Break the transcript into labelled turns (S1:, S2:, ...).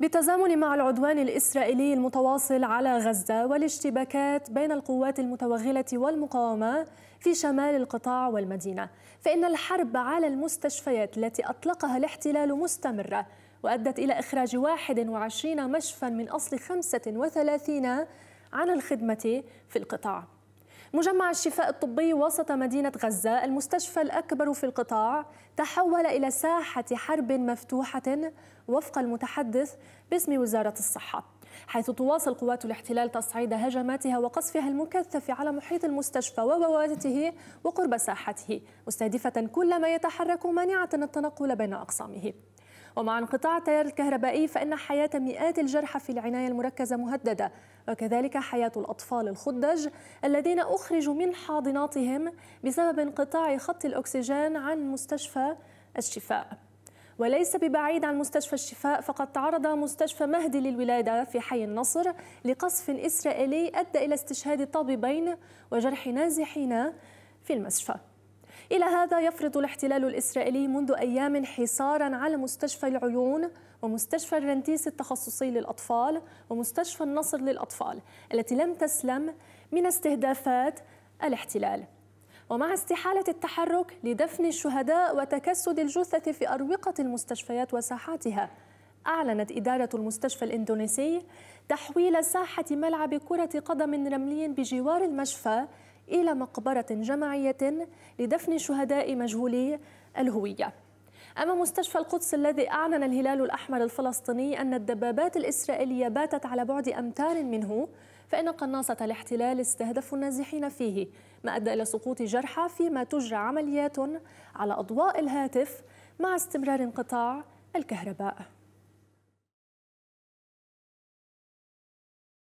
S1: بالتزامن مع العدوان الإسرائيلي المتواصل على غزة والاشتباكات بين القوات المتوغلة والمقاومة في شمال القطاع والمدينة فإن الحرب على المستشفيات التي أطلقها الاحتلال مستمرة وأدت إلى إخراج 21 مشفى من أصل 35 عن الخدمة في القطاع مجمع الشفاء الطبي وسط مدينة غزة المستشفى الأكبر في القطاع تحول إلى ساحة حرب مفتوحة وفق المتحدث باسم وزارة الصحة حيث تواصل قوات الاحتلال تصعيد هجماتها وقصفها المكثف على محيط المستشفى وبوابته وقرب ساحته مستهدفة كل ما يتحرك مانعة التنقل بين أقسامه ومع انقطاع التيار الكهربائي فإن حياة مئات الجرحى في العناية المركزة مهددة وكذلك حياة الأطفال الخدج الذين أخرجوا من حاضناتهم بسبب انقطاع خط الأكسجين عن مستشفى الشفاء وليس ببعيد عن مستشفى الشفاء فقد تعرض مستشفى مهدي للولادة في حي النصر لقصف إسرائيلي أدى إلى استشهاد طبيبين وجرح نازحين في المستشفى إلى هذا يفرض الاحتلال الإسرائيلي منذ أيام حصارا على مستشفى العيون ومستشفى الرنتيس التخصصي للأطفال ومستشفى النصر للأطفال التي لم تسلم من استهدافات الاحتلال ومع استحالة التحرك لدفن الشهداء وتكسد الجثث في أروقة المستشفيات وساحاتها أعلنت إدارة المستشفى الإندونيسي تحويل ساحة ملعب كرة قدم رملي بجوار المشفى إلى مقبرة جماعية لدفن شهداء مجهولي الهوية أما مستشفى القدس الذي أعلن الهلال الأحمر الفلسطيني أن الدبابات الإسرائيلية باتت على بعد أمتار منه فإن قناصة الاحتلال استهدفوا النازحين فيه ما أدى إلى سقوط جرحى فيما تجرى عمليات على أضواء الهاتف مع استمرار انقطاع الكهرباء